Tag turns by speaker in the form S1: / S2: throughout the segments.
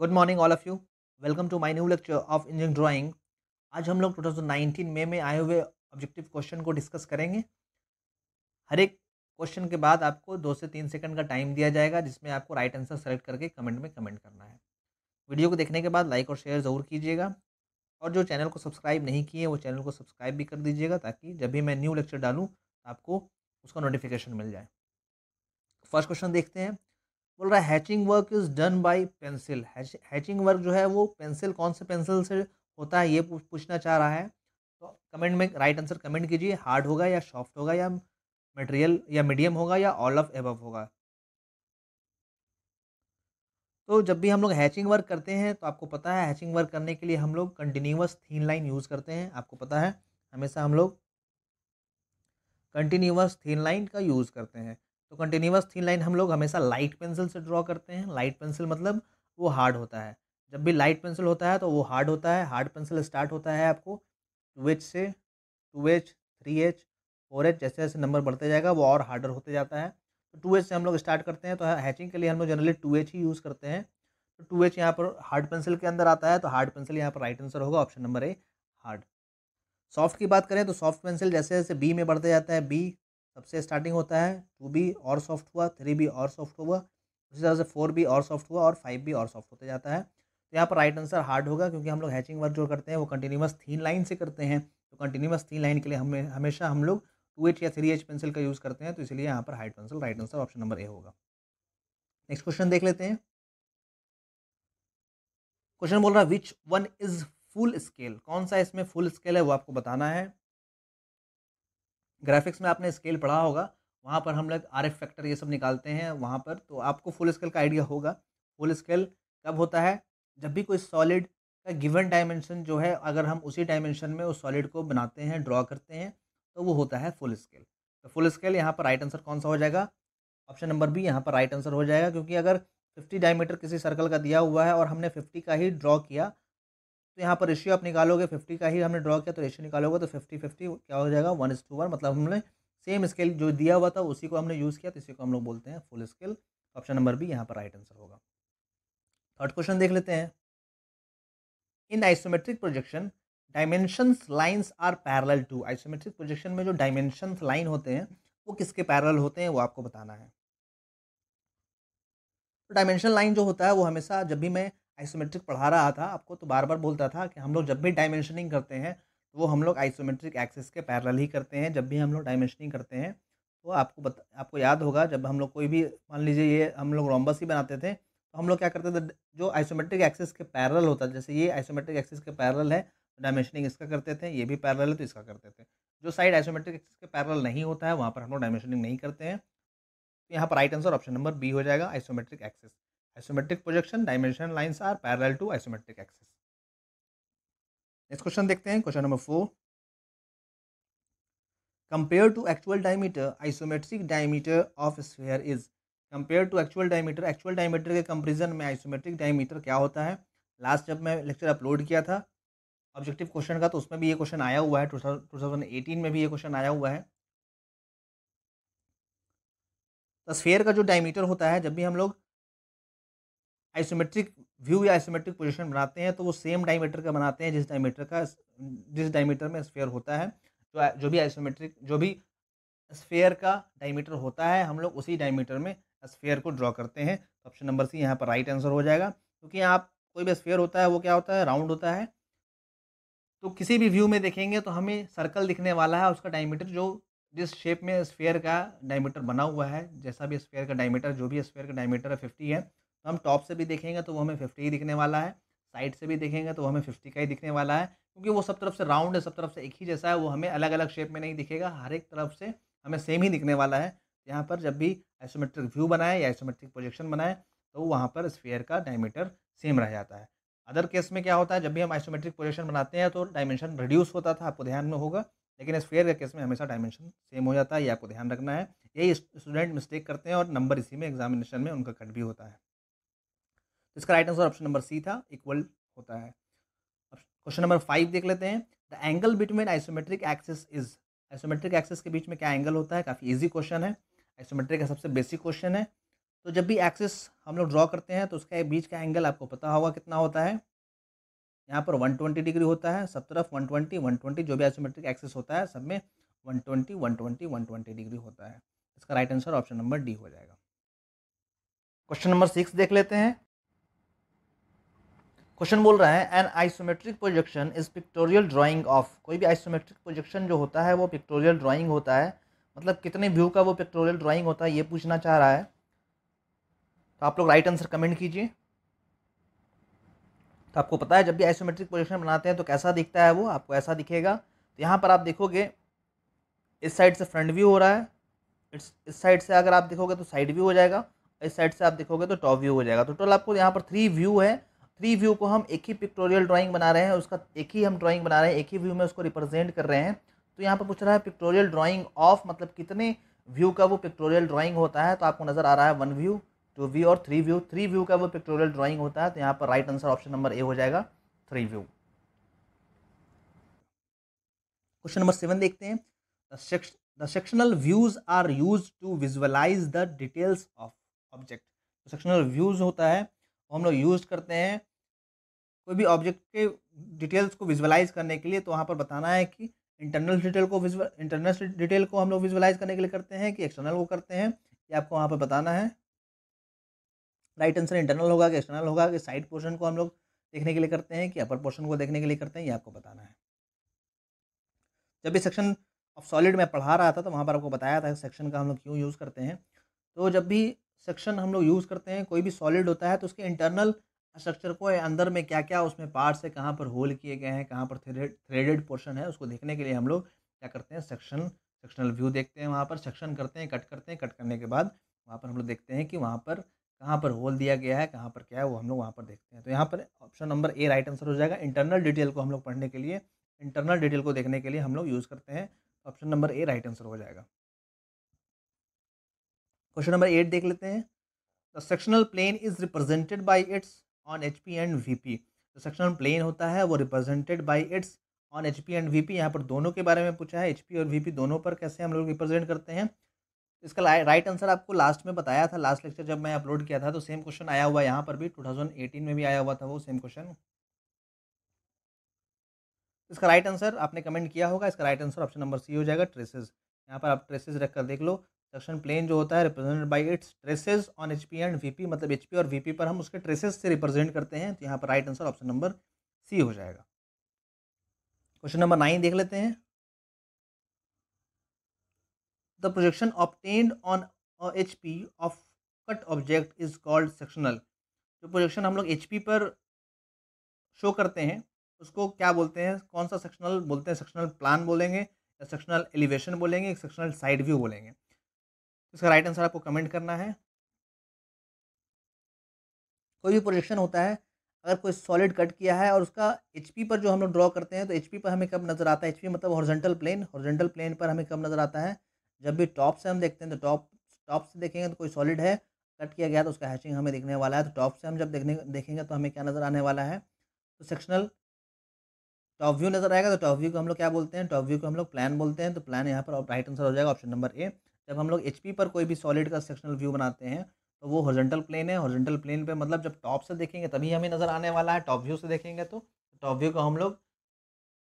S1: good morning all of you welcome to my new lecture of engineering drawing आज हम लोग 2019 में में आए हुए ऑब्जेक्टिव क्वेश्चन को डिस्कस करेंगे हर एक क्वेश्चन के बाद आपको दो से तीन सेकंड का टाइम दिया जाएगा जिसमें आपको राइट आंसर सेलेक्ट करके कमेंट में कमेंट करना है वीडियो को देखने के बाद लाइक और शेयर ज़रूर कीजिएगा और जो चैनल को सब्सक्राइब नहीं किए वो चैनल को सब्सक्राइब भी कर दीजिएगा ताकि जब भी मैं न्यू लेक्चर डालूँ आपको उसका नोटिफिकेशन मिल जाए फर्स्ट क्वेश्चन देखते हैं बोल रहा है hatching work is done by pencil hatching work जो है वो पेंसिल कौन से पेंसिल से होता है ये पूछना चाह रहा है तो कमेंट में राइट आंसर कमेंट कीजिए हार्ड होगा या सॉफ्ट होगा या मटेरियल या मीडियम होगा या ऑल ऑफ एबव होगा तो जब भी हम लोग हैचिंग वर्क करते हैं तो आपको पता है हैचिंग वर्क करने के लिए हम लोग कंटिन्यूस थीन लाइन यूज़ करते हैं आपको पता है हमेशा हम लोग कंटिन्यूस थीन लाइन का यूज़ करते हैं तो कंटिन्यूस थीन लाइन हम लोग हमेशा लाइट पेंसिल से ड्रॉ करते हैं लाइट पेंसिल मतलब वो हार्ड होता है जब भी लाइट पेंसिल होता है तो वो हार्ड होता है हार्ड पेंसिल स्टार्ट होता है आपको टू एच से two H three H four H जैसे जैसे नंबर बढ़ते जाएगा वो और हार्डर होते जाता है तो टू एच से हम लोग स्टार्ट करते हैं तो हैचिंग के लिए हम लोग जनरली टू एच ही यूज़ करते हैं तो टू एच यहाँ पर हार्ड पेंसिल के अंदर आता है तो हार्ड पेंसिल यहाँ पर राइट आंसर होगा option number A hard soft की बात करें तो सॉफ्ट पेंसिल जैसे जैसे बी में बढ़ते जाता है बी सबसे स्टार्टिंग होता है टू बी और सॉफ्ट हुआ थ्री बी और सॉफ्ट हुआ उसी तरह से फोर बी और सॉफ्ट हुआ और फाइव भी और सॉफ्ट होता जाता है तो यहाँ पर राइट आंसर हार्ड होगा क्योंकि हम लोग हैचिंग वर्क जो करते हैं वो कंटिन्यूस थीन लाइन से करते हैं तो कंटिन्यूस थीन लाइन के लिए हमें हमेशा हम लोग टू एच या थ्री एच पेंसिल का यूज़ करते हैं तो इसलिए यहाँ पर height pencil right answer option number A होगा नेक्स्ट क्वेश्चन देख लेते हैं क्वेश्चन बोल रहा है which one is full scale कौन सा इसमें फुल स्केल है वो आपको बताना है ग्राफिक्स में आपने स्केल पढ़ा होगा वहाँ पर हम लोग आर एफ फैक्टर ये सब निकालते हैं वहाँ पर तो आपको फुल स्केल का आइडिया होगा फुल स्केल कब होता है जब भी कोई सॉलिड का गिवन डायमेंशन जो है अगर हम उसी डायमेंशन में उस सॉलिड को बनाते हैं ड्रॉ करते हैं तो वो होता है फुल स्केल तो फुल स्केल यहाँ पर राइट आंसर कौन सा हो जाएगा ऑप्शन नंबर बी यहाँ पर राइट आंसर हो जाएगा क्योंकि अगर फिफ्टी डायमीटर किसी सर्कल का दिया हुआ है और हमने फिफ्टी का ही ड्रॉ किया तो यहाँ पर रेशियो आप निकालोगे फिफ्टी का ही हमने ड्रॉ किया तो रेशियो निकालोगे तो फिफ्टी फिफ्टी क्या हो जाएगा वन इज टू वन मतलब हमने सेम स्केल जो दिया हुआ था उसी को हमने यूज़ किया तो इसी को हम लोग बोलते हैं full scale option number B यहाँ पर राइट आंसर होगा थर्ड क्वेश्चन देख लेते हैं in isometric projection dimensions lines are parallel to isometric projection में जो डायमेंशंस लाइन होते हैं वो किसके पैरेलल होते हैं वो आपको बताना है तो डायमेंशन लाइन जो होता है वो हमेशा जब भी मैं आइसोमेट्रिक पढ़ा रहा था आपको तो बार बार बोलता था कि हम लोग जब भी डायमेंशनिंग करते हैं तो वो हम लोग आइसोमेट्रिक एक्सेस के पैरल ही करते हैं जब भी हम लोग डायमेंशनिंग करते हैं तो आपको बता आपको याद होगा जब हम लोग कोई भी मान लीजिए ये हम लोग रोम्बस ही बनाते थे तो हम लोग क्या करते थे जो आइसोमेट्रिक एक्सेस के पैरल होता जैसे ये आइसोमेट्रिक एक्सिस के पैरल है तो डायमेंशनिंग इसका करते थे ये भी पैरल है तो इसका करते थे जो साइड आइसोमेट्रिक एक्सेस के पैरल नहीं होता है वहाँ पर हम लोग डायमेंशनिंग नहीं करते हैं तो यहाँ पर right answer option number B हो जाएगा isometric axes isometric projection dimension lines are parallel to isometric axes next question देखते हैं question number four compare to actual diameter isometric diameter of sphere is compare to actual diameter actual diameter के comparison में isometric diameter क्या होता है last जब मैं lecture upload किया था ऑब्जेक्टिव क्वेश्चन का तो उसमें भी ये क्वेश्चन आया हुआ है टू थाउजेंड एटीन में भी ये क्वेश्चन आया हुआ है तो स्फेयर का जो डायमीटर होता है जब भी हम लोग आइसोमेट्रिक व्यू या आइसोमेट्रिक पोजिशन बनाते हैं तो वो सेम डायमीटर का बनाते हैं जिस डायमीटर का जिस डायमीटर में स्फेयर होता है जो जो भी आइसोमेट्रिक जो भी स्फेयर का डायमीटर होता है हम लोग उसी डायमीटर में स्फेयर को ड्रॉ करते हैं ऑप्शन नंबर सी यहाँ पर राइट आंसर हो जाएगा क्योंकि यहाँ कोई भी स्फेयर होता है वो क्या होता है राउंड होता है तो किसी भी व्यू में देखेंगे तो हमें सर्कल दिखने वाला है उसका डायमीटर जो जिस शेप में स्फेयर का डायमीटर बना हुआ है जैसा भी स्फेयर का डायमीटर जो भी स्फेयर का डायमीटर है फिफ्टी है तो हम टॉप से भी देखेंगे तो वो हमें फिफ्टी ही दिखने वाला है साइड से भी देखेंगे तो वो हमें फिफ्टी का ही दिखने वाला है क्योंकि वो सब तरफ से राउंड है सब तरफ से एक ही जैसा है वो हमें अलग अलग शेप में नहीं दिखेगा हर एक तरफ से हमें सेम ही दिखने वाला है यहाँ पर जब भी आइसोमेट्रिक व्यू बनाए या आइसोमेट्रिक प्रोजेक्शन बनाए तो वहाँ पर स्फेयर का डायमीटर सेम रह जाता है अदर केस में क्या होता है जब भी हम आइसोमेट्रिक प्रोजेक्शन बनाते हैं तो डायमेंशन रिड्यूस होता था आपको ध्यान में होगा लेकिन स्फेयर के केस में हमेशा डायमेंशन सेम हो जाता है ये आपको ध्यान रखना है यही स्टूडेंट मिस्टेक करते हैं और नंबर इसी में एग्जामिनेशन में उनका कट भी होता है तो इसका right answer option number C था इक्वल होता है क्वेश्चन नंबर फाइव देख लेते हैं the angle between isometric axis is isometric axis के बीच में क्या एंगल होता है काफ़ी ईजी क्वेश्चन है आइसोमेट्रिक का सबसे बेसिक क्वेश्चन है तो जब भी एक्सिस हम लोग ड्रॉ करते हैं तो उसका बीच का एंगल आपको पता होगा कितना होता है यहाँ पर 120 डिग्री होता है सब तरफ 120 120 जो भी आइसोमेट्रिक एक्सिस होता है सब में 120 120 120 डिग्री होता है इसका right answer option number D हो जाएगा क्वेश्चन नंबर सिक्स देख लेते हैं क्वेश्चन बोल रहा है an isometric projection is pictorial drawing of कोई भी आइसोमेट्रिक प्रोजेक्शन जो होता है वो पिक्टोरियल ड्राइंग होता है मतलब कितने व्यू का वो पिक्टोरियल ड्राइंग होता है ये पूछना चाह रहा है तो आप लोग राइट आंसर कमेंट कीजिए तो आपको पता है जब भी आइसोमेट्रिक प्रोजेक्शन बनाते हैं तो कैसा दिखता है वो आपको ऐसा दिखेगा तो यहाँ पर आप देखोगे इस साइड से फ्रंट व्यू हो रहा है इस साइड से अगर आप देखोगे तो साइड व्यू हो जाएगा इस साइड से आप देखोगे तो टॉप व्यू हो जाएगा तो टोटल आपको यहाँ पर थ्री व्यू है थ्री व्यू को हम एक ही पिक्टोरियल ड्राइंग बना रहे हैं उसका एक ही हम ड्राइंग बना रहे हैं एक ही व्यू में उसको रिप्रेजेंट कर रहे हैं तो यहाँ पर पूछ रहा है पिक्टोरियल ड्राइंग ऑफ मतलब कितने व्यू का वो पिक्टोरियल ड्राइंग होता है तो आपको नज़र आ रहा है वन व्यू टू व्यू और थ्री व्यू थ्री व्यू का वो पिक्टोरियल ड्राइंग होता है तो यहाँ पर right answer option number A हो जाएगा three view question number seven देखते हैं the sectional views are use to visualize the details of object sectional views होता है हम लोग यूज़ करते हैं कोई भी ऑब्जेक्ट के डिटेल्स को विजुअलाइज करने के लिए तो वहाँ पर बताना है कि इंटरनल डिटेल को इंटरनल डिटेल को हम लोग विजुअलाइज करने के लिए करते हैं कि एक्सटर्नल को करते हैं ये आपको वहाँ पर बताना है राइट आंसर इंटरनल होगा कि एक्सटर्नल होगा कि साइड पोर्शन को हम लोग देखने के लिए करते हैं कि अपर पोर्शन को देखने के लिए करते हैं ये आपको बताना है जब भी सेक्शन ऑफ सॉलिड में पढ़ा रहा था तो वहाँ पर आपको बताया था सेक्शन का हम लोग क्यों यूज़ करते हैं तो जब भी सेक्शन हम लोग यूज़ करते हैं कोई भी सॉलिड होता है तो उसके इंटरनल स्ट्रक्चर को अंदर में क्या क्या उसमें पार्ट्स है कहाँ पर होल किए गए हैं कहाँ पर थ्रेडेड थ्रेडेड पोर्शन है उसको देखने के लिए हम लोग क्या करते हैं सेक्शन सेक्शनल व्यू देखते हैं वहाँ पर सेक्शन करते हैं कट करते हैं कट करने के बाद वहाँ पर हम लोग देखते हैं कि वहाँ पर कहाँ पर होल दिया गया है कहाँ पर क्या है वो हम लोग वहाँ पर देखते हैं तो यहाँ पर option number A right answer हो जाएगा इंटरनल डिटेल को हम लोग पढ़ने के लिए इंटरनल डिटेल को देखने के लिए हम लोग यूज़ करते हैं option number A right answer हो जाएगा क्वेश्चन नंबर एट देख लेते हैं the sectional plane is represented by its on H P and V P जो सेक्शनल प्लेन होता है वो represented by its on H P and V P यहाँ पर दोनों के बारे में पूछा है एच पी और वी पी दोनों पर कैसे हम लोग रिप्रेजेंट करते हैं इसका राइट आंसर आपको लास्ट में बताया था लास्ट लेक्चर जब मैं अपलोड किया था तो सेम क्वेश्चन आया हुआ यहाँ पर भी टू थाउजेंड एटीन में भी आया हुआ था वो सेम क्वेश्चन इसका राइट आंसर आपने कमेंट किया होगा इसका right answer option number C हो जाएगा ट्रेसेज यहाँ पर आप ट्रेसेज रख कर देख लो सक्शन प्लेन जो होता है represented by its traces on H P and V मतलब एच और वी पर हम उसके ट्रेसेस से रिप्रेजेंट करते हैं तो यहाँ पर right answer option number C हो जाएगा क्वेश्चन नंबर नाइन देख लेते हैं the projection obtained on H P of cut object is called sectional जो प्रोजेक्शन हम लोग एच पी पर शो करते हैं उसको क्या बोलते हैं कौन सा सेक्शनल बोलते हैं सेक्शनल प्लान बोलेंगे या सेक्शनल एलिवेशन बोलेंगे सेक्शनल साइड व्यू बोलेंगे इसका राइट आंसर आपको कमेंट करना है कोई भी प्रोजेक्शन होता है अगर कोई सॉलिड कट किया है और उसका एच पर जो हम लोग ड्रॉ करते हैं तो एच पर हमें कब नज़र आता है एच मतलब हॉर्जेंटल प्लेन हॉर्जेंटल प्लेन पर हमें कब नज़र आता है जब भी टॉप से हम देखते हैं तो टॉप टॉप से देखेंगे तो कोई सॉलिड है कट किया गया तो उसका हैचिंग हमें देखने वाला है तो टॉप से हम जब देखने देखेंगे तो हमें क्या नज़र आने वाला है तो सेक्शनल टॉप व्यू नज़र आएगा तो टॉप व्यू को हम लोग क्या बोलते हैं टॉप व्यू को हम लोग प्लान बोलते हैं तो प्लान यहाँ पर राइट आंसर हो जाएगा ऑप्शन नंबर ए जब हम लोग एच पर कोई भी सॉलिड का सेक्शनल व्यू बनाते हैं तो वो हॉर्जेंटल प्लेन है हॉर्जेंटल प्लेन पे मतलब जब टॉप से देखेंगे तभी हमें नज़र आने वाला है टॉप व्यू से देखेंगे तो टॉप व्यू को हम लोग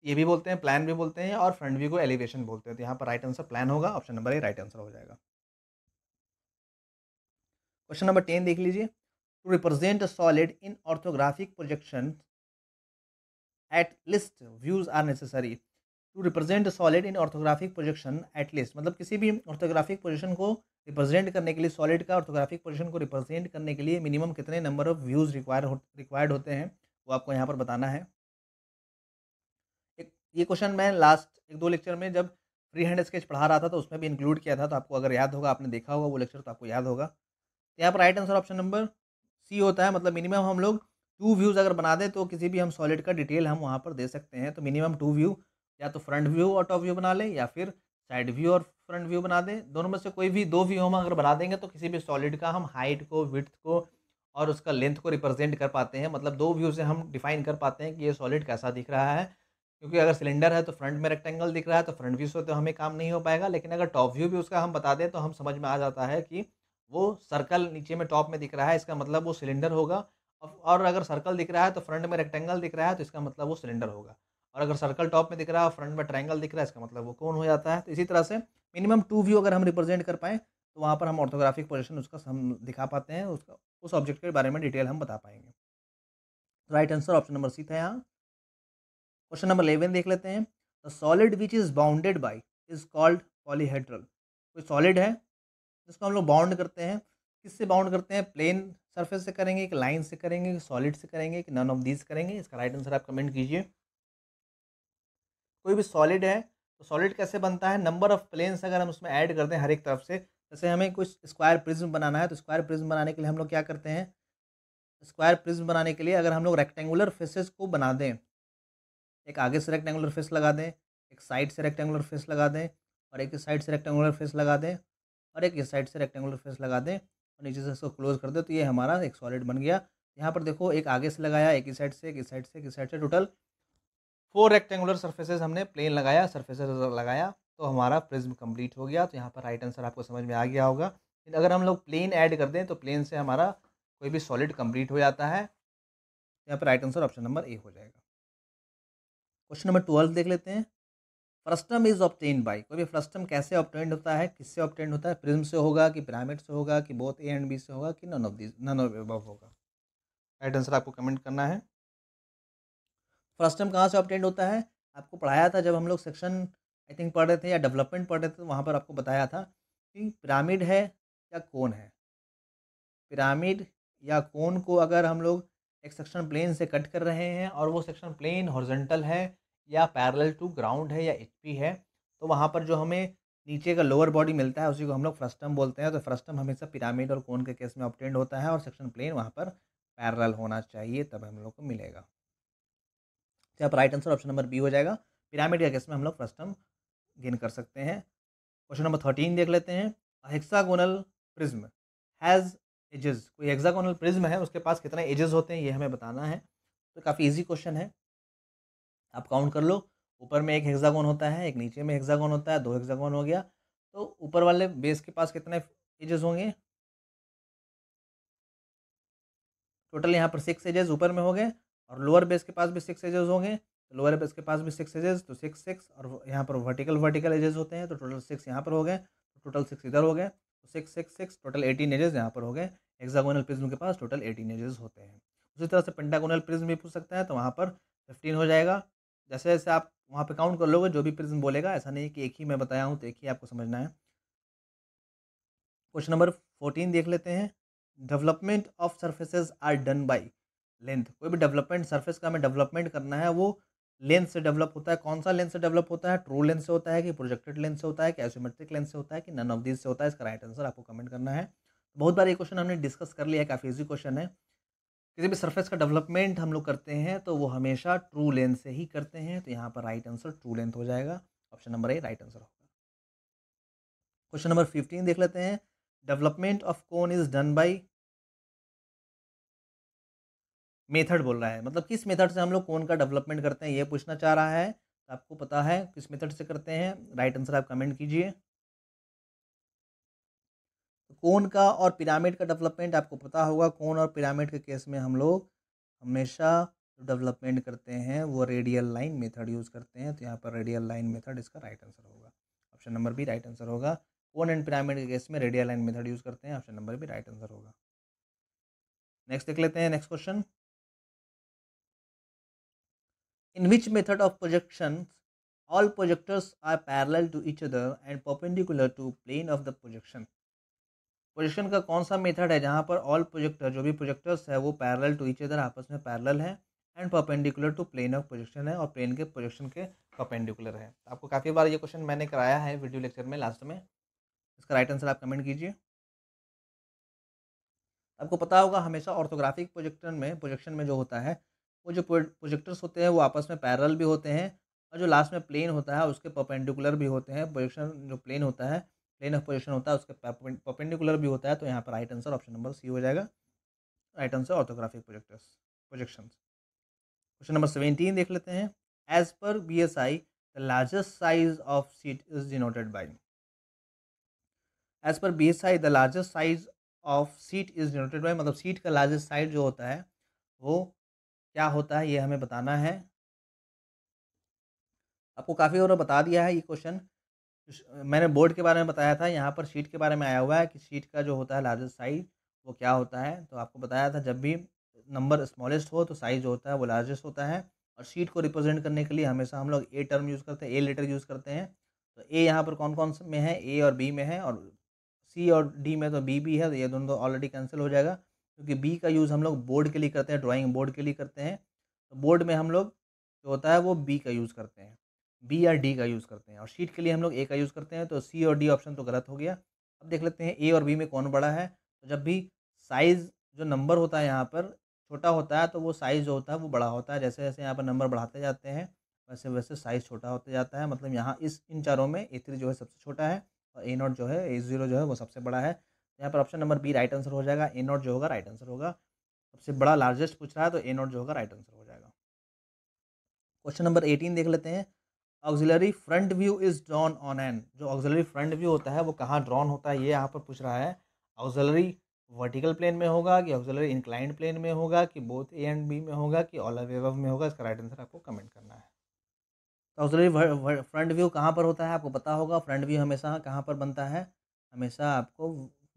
S1: ये भी बोलते हैं प्लान भी बोलते हैं और फ्रंट व्यू को एलिवेशन बोलते हैं तो यहाँ पर राइट आंसर प्लान होगा option number A right answer हो जाएगा क्वेश्चन नंबर टेन देख लीजिए to represent a solid in orthographic projection at least views are necessary to represent solid in orthographic projection at least मतलब किसी भी ऑर्थोग्राफिक पोजिशन को represent करने के लिए सॉलिड का ऑर्थोग्राफिक पोजिशन को रिप्रेजेंट करने के लिए मिनिमम कितने नंबर ऑफ व्यूज़ रिक्वायर हो रिक्वायर्ड होते हैं वो आपको यहाँ पर बताना है एक ये क्वेश्चन मैं लास्ट एक दो लेक्चर में जब फ्री हैंड स्केच पढ़ा रहा था तो उसमें भी इंक्लूड किया था तो आपको अगर याद होगा आपने देखा होगा वो लेक्चर तो आपको याद होगा तो यहाँ पर right answer option number C होता है मतलब मिनिमम हम लोग टू व्यूज़ अगर बना दें तो किसी भी हम सॉलिड का डिटेल हम वहाँ पर दे सकते हैं तो मिनिमम टू व्यू या तो फ्रंट व्यू और टॉप व्यू बना लें या फिर साइड व्यू और फ्रंट व्यू बना दें दोनों में से कोई भी दो व्यू हम अगर बना देंगे तो किसी भी सॉलिड का हम हाइट को विथ को और उसका लेंथ को रिप्रेजेंट कर पाते हैं मतलब दो व्यू से हम डिफाइन कर पाते हैं कि ये सॉलिड कैसा दिख रहा है क्योंकि अगर सिलेंडर है तो फ्रंट में रेक्टेंगल दिख रहा है तो फ्रंट व्यू से तो हमें काम नहीं हो पाएगा लेकिन अगर टॉप व्यू भी उसका हम बता दें तो हम समझ में आ जाता है कि वो सर्कल नीचे में टॉप में दिख रहा है इसका मतलब वो सिलेंडर होगा और अगर सर्कल दिख रहा है तो फ्रंट में रेक्टेंगल दिख रहा है तो इसका मतलब वो सिलेंडर होगा और अगर सर्कल टॉप में दिख रहा है फ्रंट में ट्रायंगल दिख रहा है इसका मतलब वो कौन हो जाता है तो इसी तरह से मिनिमम टू व्यू अगर हम रिप्रेजेंट कर पाएँ तो वहाँ पर हम ऑर्थोग्राफिक पोजिशन उसका हम दिखा पाते हैं उसका उस ऑब्जेक्ट के बारे में डिटेल हम बता पाएंगे right answer option number C था यहाँ क्वेश्चन नंबर इलेवन देख लेते हैं the solid which is bounded by is called polyhedral कोई सॉलिड है जिसको हम लोग बाउंड करते हैं किससे बाउंड करते हैं प्लेन सरफेस से करेंगे कि लाइन से करेंगे कि सॉलिड से करेंगे कि नॉन ऑफ दीज करेंगे इसका राइट आंसर आप कमेंट कीजिए कोई भी सॉलिड है तो सॉलिड कैसे बनता है नंबर ऑफ प्लेन्स अगर हम उसमें ऐड कर दें हर एक तरफ से जैसे हमें कुछ स्क्वायर प्रिज्म बनाना है तो स्क्वायर प्रिज्म बनाने के लिए हम लोग क्या करते हैं स्क्वायर प्रिज्म बनाने के लिए अगर हम लोग रेक्टेंगुलर फेसेस को बना दें एक आगे से रेक्टेंगुलर फेस लगा दें एक साइड से रेक्टेंगुलर फेस लगा दें और एक साइड से रेक्टेंगुलर फेस लगा दें और एक साइड से रेक्टेंगुलर फेस लगा दें और नीचे से इसको क्लोज कर दें तो ये हमारा एक सॉलिड बन गया यहाँ पर देखो एक आगे से लगाया एक ही साइड से एक साइड से एक इस साइड से टोटल फोर रेक्टेंगुलर सर्फेसेज हमने प्लेन लगाया सर्फेसेज लगाया तो हमारा प्रिज्म कंप्लीट हो गया तो यहाँ पर राइट आंसर आपको समझ में आ गया होगा लेकिन अगर हम लोग प्लेन ऐड कर दें तो प्लेन से हमारा कोई भी सॉलिड कंप्लीट हो जाता है यहाँ पर right answer option number A हो जाएगा क्वेश्चन नंबर ट्वेल्व देख लेते हैं फ्रस्टम इज ऑप्टेन बाई कोई भी फ्रस्टम कैसे ऑप्टेंड होता है किससे ऑप्टेंड होता है प्रिज्म से होगा कि पिरामिड से होगा कि बोथ ए एंड बी से होगा कि none of this none of होगा राइट आंसर आपको कमेंट करना है फर्स्ट टर्म कहाँ से ऑप्टेंड होता है आपको पढ़ाया था जब हम लोग सेक्शन आई थिंक पढ़ रहे थे या डेवलपमेंट पढ़ रहे थे तो वहाँ पर आपको बताया था कि पिरामिड है या कौन है पिरामिड या कौन को अगर हम लोग एक सेक्शन प्लेन से कट कर रहे हैं और वो सेक्शन प्लेन हॉर्जेंटल है या पैरेलल टू ग्राउंड है या एच है तो वहाँ पर जो हमें नीचे का लोअर बॉडी मिलता है उसी को हम लोग फ्रस्टम बोलते हैं तो फ्रस्टम हमेशा पिरामिड और कोन के केस में ऑप्टेंड होता है और सेक्शन प्लेन वहाँ पर पैरल होना चाहिए तब हम लोग को मिलेगा तो पर right answer option number B हो जाएगा पिरामिड का केस में हम लोग फर्स्ट टर्म गेन कर सकते हैं क्वेश्चन नंबर थर्टीन देख लेते हैं हेक्सागोनल प्रिज्म हैज़ एजेस कोई हेक्सागोनल प्रिज्म है उसके पास कितने एजेस होते हैं ये हमें बताना है तो काफ़ी इजी क्वेश्चन है आप काउंट कर लो ऊपर में एक हेक्सागोन होता है एक नीचे में हेक्सागोन होता है दो हेक्सागोन हो गया तो ऊपर वाले बेस के पास कितने एजेस होंगे टोटल यहाँ पर सिक्स एजेस ऊपर में हो गए और लोअर बेस के पास भी सिक्स एजेस होंगे तो लोअर बेस के पास भी सिक्स एजेस तो सिक्स सिक्स और यहाँ पर वर्टिकल वर्टिकल एजेस होते हैं तो टोटल सिक्स यहाँ पर हो गए तो टोटल सिक्स इधर हो गए तो six six six total eighteen edges यहाँ पर हो गए एक्जागोनल प्रिज्म के पास टोटल एटीन एजेस होते हैं उसी तरह से पेंटागोनल प्रिज्म भी पूछ सकता है तो वहाँ पर फिफ्टीन हो जाएगा जैसे जैसे आप वहाँ पर काउंट कर लोगे जो भी प्रिज्म बोलेगा ऐसा नहीं कि एक ही मैं बताया हूँ तो एक ही आपको समझना है क्वेश्चन नंबर फोर्टीन देख लेते हैं development of surfaces are done by length कोई भी डेवलपमेंट सरफेस का हमें डेवलपमेंट करना है वो लेंथ से डेवलप होता है कौन सा लेंथ से डेवलप होता है ट्रू लेंथ से होता है कि प्रोजेक्टेड लेंथ से होता है कि एसोमेट्रिक लेंथ से होता है कि नन ऑफ दिस से होता है इसका राइट आंसर आपको कमेंट करना है बहुत बार ये क्वेश्चन हमने डिस्कस कर लिया है काफ़ी इजी क्वेश्चन है किसी भी सर्फेस का डेवलपमेंट हम लोग करते हैं तो वो हमेशा ट्रू लेंथ से ही करते हैं तो यहाँ पर राइट आंसर ट्रू लेंथ हो जाएगा option number A right answer होगा क्वेश्चन नंबर फिफ्टीन देख लेते हैं development of cone is done by method बोल रहा है मतलब किस मेथड से हम लोग कौन का डेवलपमेंट करते हैं ये पूछना चाह रहा है तो आपको पता है किस मेथड से करते हैं राइट आंसर आप कमेंट कीजिए कौन का और पिरामिड का डेवलपमेंट आपको पता होगा कौन और पिरामिड के केस में हम लोग हमेशा डेवलपमेंट करते हैं वो रेडियल लाइन मेथड यूज़ करते हैं तो यहाँ पर रेडियल लाइन मेथड इसका राइट आंसर होगा option number B right answer होगा कौन एंड पिरामिड के केस में रेडियल लाइन मेथड यूज़ करते हैं option number B right answer होगा नेक्स्ट देख लेते हैं next question In which method of projections all projectors are parallel to each other and perpendicular to plane of the projection projection का कौन सा method है जहाँ पर ऑल प्रोजेक्टर जो भी प्रोजेक्टर्स है वो पैरेलल टू इच अदर आपस में पैरेलल है and perpendicular to plane of projection है और प्लेन के प्रोजेक्शन के परपेंडिकुलर है तो आपको काफ़ी बार ये क्वेश्चन मैंने कराया है वीडियो लेक्चर में लास्ट में इसका राइट आंसर आप कमेंट कीजिए आपको पता होगा हमेशा ऑर्थोग्राफिक प्रोजेक्शन में प्रोजेक्शन में जो होता है वो जो प्रोजेक्टर्स होते हैं वो आपस में पैरल भी होते हैं और जो लास्ट में प्लेन होता है उसके परपेंडिकुलर भी होते हैं प्रोजेक्शन जो प्लेन होता है प्लेन ऑफ पोजिशन होता है उसके परपेंडिकुलर भी होता है तो यहाँ पर right answer option number C हो जाएगा right answer orthographic projectors projection question number seventeen देख लेते हैं as per B S I the largest size of sheet is denoted by as per B S I the largest size of sheet is denoted by मतलब sheet का largest size जो होता है वो क्या होता है ये हमें बताना है आपको काफ़ी और बता दिया है ये क्वेश्चन मैंने बोर्ड के बारे में बताया था यहाँ पर शीट के बारे में आया हुआ है कि शीट का जो होता है लार्जेस्ट साइज वो क्या होता है तो आपको बताया था जब भी नंबर स्मॉलेस्ट हो तो साइज जो होता है वो लार्जेस्ट होता है और शीट को रिप्रेजेंट करने के लिए हमेशा हम लोग ए टर्म यूज़ करते हैं ए लेटर यूज़ करते हैं तो ए यहाँ पर कौन कौन से में है ए और बी में है और सी और डी में तो बी भी है तो ये दोनों ऑलरेडी तो कैंसिल हो जाएगा क्योंकि बी का यूज़ हम लोग बोर्ड के लिए करते हैं ड्राइंग बोर्ड के लिए करते हैं तो बोर्ड में हम लोग जो होता है वो बी का यूज़ करते हैं बी या डी का यूज़ करते हैं और शीट के लिए हम लोग ए का यूज़ करते हैं तो सी और डी ऑप्शन तो गलत हो गया अब देख लेते हैं ए और बी में कौन बड़ा है तो जब भी साइज़ जो नंबर होता है यहाँ पर छोटा होता है तो वो साइज़ जो होता है वो बड़ा होता है जैसे जैसे यहाँ पर नंबर बढ़ाते जाते हैं वैसे वैसे साइज़ छोटा होता जाता है मतलब यहाँ इस इन चारों में ए थ्री जो है सबसे छोटा है और ए नॉट जो है ए ज़ीरो जो है वो सबसे बड़ा है यहाँ पर option number B right answer हो जाएगा ए नॉट जो होगा राइट आंसर होगा सबसे बड़ा लार्जेस्ट पूछ रहा है तो ए नॉट जो होगा राइट आंसर हो जाएगा क्वेश्चन नंबर एटीन देख लेते हैं auxiliary front view is drawn on an जो ऑक्जिलरी फ्रंट व्यू होता है वो कहाँ ड्रॉन होता है ये यहाँ पर पूछ रहा है ऑक्जिलरी वर्टिकल प्लेन में होगा कि ऑक्जिलरी इंक्लाइंड प्लेन में होगा कि बोथ ए एंड बी में होगा कि ऑल अवेव में होगा इसका राइट आंसर आपको कमेंट करना है तो ऑक्जिलरी फ्रंट व्यू कहाँ पर होता है आपको पता होगा फ्रंट व्यू हमेशा कहाँ पर बनता है हमेशा आपको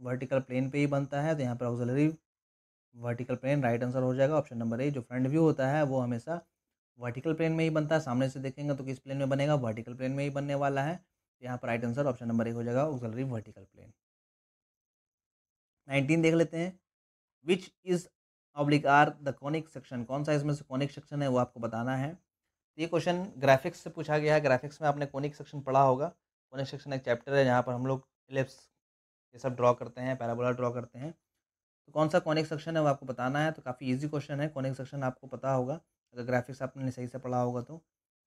S1: वर्टिकल प्लेन पे ही बनता है तो यहाँ पर auxiliary vertical plane right answer हो जाएगा ऑप्शन नंबर ए जो फ्रंट व्यू होता है वो हमेशा वर्टिकल प्लेन में ही बनता है सामने से देखेंगे तो किस प्लेन में बनेगा वर्टिकल प्लेन में ही बनने वाला है तो यहाँ पर राइट आंसर ऑप्शन नंबर एक हो जाएगा ऑक्सिलरी वर्टिकल प्लेन नाइनटीन देख लेते हैं which is oblique are the conic section कौन सा इसमें से कॉनिक सेक्शन है वो आपको बताना है तो ये क्वेश्चन ग्राफिक्स से पूछा गया है ग्राफिक्स में आपने कॉनिक सेक्शन पढ़ा होगा कॉनिक सेक्शन एक चैप्टर है जहाँ पर हम लोग एलिप्स ये सब ड्रॉ करते हैं पैराबोला ड्रॉ करते हैं तो कौन सा कॉनिक सेक्शन है वो आपको बताना है तो काफ़ी ईजी क्वेश्चन है कॉनिक सेक्शन आपको पता होगा अगर ग्राफिक्स आपने सही से पढ़ा होगा तो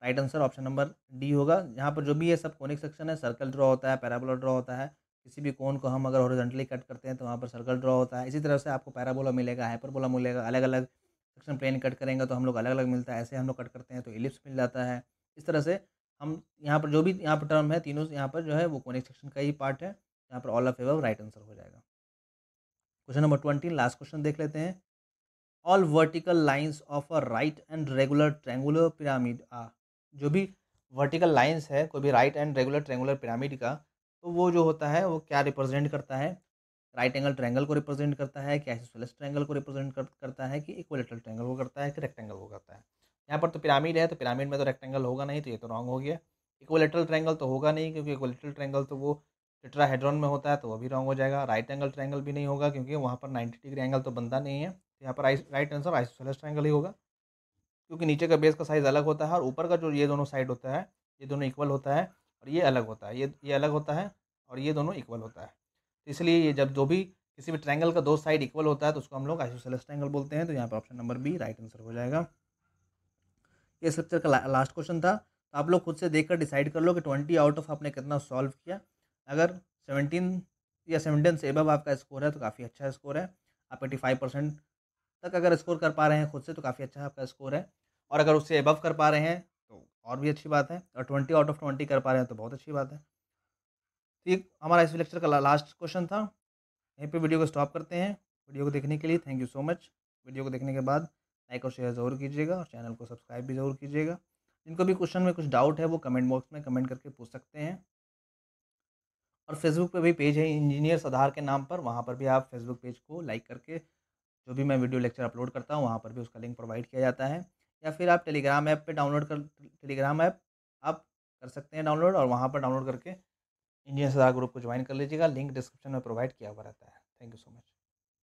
S1: right answer option number D होगा यहाँ पर जो भी ये सब कॉनिक सेक्शन है सर्कल ड्रॉ होता है पैराबोला ड्रॉ होता है किसी भी कोन को हम अगर हॉरिजॉन्टली कट करते हैं तो वहाँ पर सर्कल ड्रॉ होता है इसी तरह से आपको पैराबोला मिलेगा हाइपरबोला मिलेगा अलग अलग सेक्शन प्लेन कट करेंगे तो हम लोग अलग अलग मिलता है ऐसे हम लोग कट करते हैं तो एलिप्स मिल जाता है इस तरह से हम यहाँ पर जो भी यहाँ पर टर्म है तीनों यहाँ पर जो है वो कॉनिक सेक्शन का ही पार्ट है यहाँ पर all of above right answer हो जाएगा question number twenty last question देख लेते हैं all vertical lines of a right and regular triangular pyramid आ जो भी वर्टिकल लाइंस है कोई भी right and regular triangular pyramid का तो वो जो होता है वो क्या रिप्रेजेंट करता है राइट एंगल ट्रैंगल को रिप्रेजेंट करता है क्या सोलस ट्रैंगल को रिप्रेजेंट करता है कि इक्वलेटल ट्रेंगल को करता है कि रेक्टेंगल को करता है यहाँ पर तो पिरामिड है तो पिरामिड में तो रेक्टेंगल होगा नहीं तो ये तो रॉन्ग हो गया इक्वलेटरल ट्रेंगल तो होगा नहीं क्योंकि इक्वलेटरल ट्रेंगल तो वो टेट्राहेड्रॉन में होता है तो वो भी रॉन्ग हो जाएगा राइट एंगल ट्रायंगल भी नहीं होगा क्योंकि वहाँ पर नाइन्टी डिग्री एंगल तो बनता नहीं है तो यहाँ पर राइट आंसर आइसोसेलस ट्रैंगल ही होगा क्योंकि नीचे का बेस का साइज़ अलग होता है और ऊपर का जो ये दोनों साइड होता है ये दोनों इक्वल होता है और ये अलग होता है ये ये अलग होता है और ये दोनों इक्वल होता है तो इसलिए ये जब जो भी किसी भी ट्रायंगल का दो साइड इक्वल होता है तो उसको हम लोग आइसोसेलस ट्रायंगल बोलते हैं तो यहाँ पर option number B right answer हो जाएगा ये स्ट्रक्चर का लास्ट क्वेश्चन था तो आप लोग खुद से देखकर डिसाइड कर लो कि ट्वेंटी आउट ऑफ आपने कितना सॉल्व किया अगर सेवनटीन या सेवनटीन से अबव आपका स्कोर है तो काफ़ी अच्छा स्कोर है आप एटी फाइव परसेंट तक अगर स्कोर कर पा रहे हैं खुद से तो काफ़ी अच्छा आपका स्कोर है और अगर उससे एबव कर पा रहे हैं तो और भी अच्छी बात है और ट्वेंटी आउट ऑफ ट्वेंटी कर पा रहे हैं तो बहुत अच्छी बात है तो ये हमारा इस लेक्चर का लास्ट क्वेश्चन था यहीं पर वीडियो को स्टॉप करते हैं वीडियो को देखने के लिए thank you so much video को देखने के बाद लाइक और शेयर ज़रूर कीजिएगा और चैनल को सब्सक्राइब भी ज़रूर कीजिएगा जिनको भी क्वेश्चन में कुछ डाउट है वो कमेंट बॉक्स में कमेंट करके पूछ सकते हैं और फेसबुक पे भी पेज है इंजीनियर आधार के नाम पर वहाँ पर भी आप फेसबुक पेज को लाइक करके जो भी मैं वीडियो लेक्चर अपलोड करता हूँ वहाँ पर भी उसका लिंक प्रोवाइड किया जाता है या फिर आप टेलीग्राम ऐप पे डाउनलोड कर टेलीग्राम ऐप आप कर सकते हैं डाउनलोड और वहाँ पर डाउनलोड करके इंजीनियर सुधार ग्रुप को ज्वाइन कर लीजिएगा लिंक डिस्क्रिप्शन में प्रोवाइड किया हुआ रहता है थैंक यू सो मच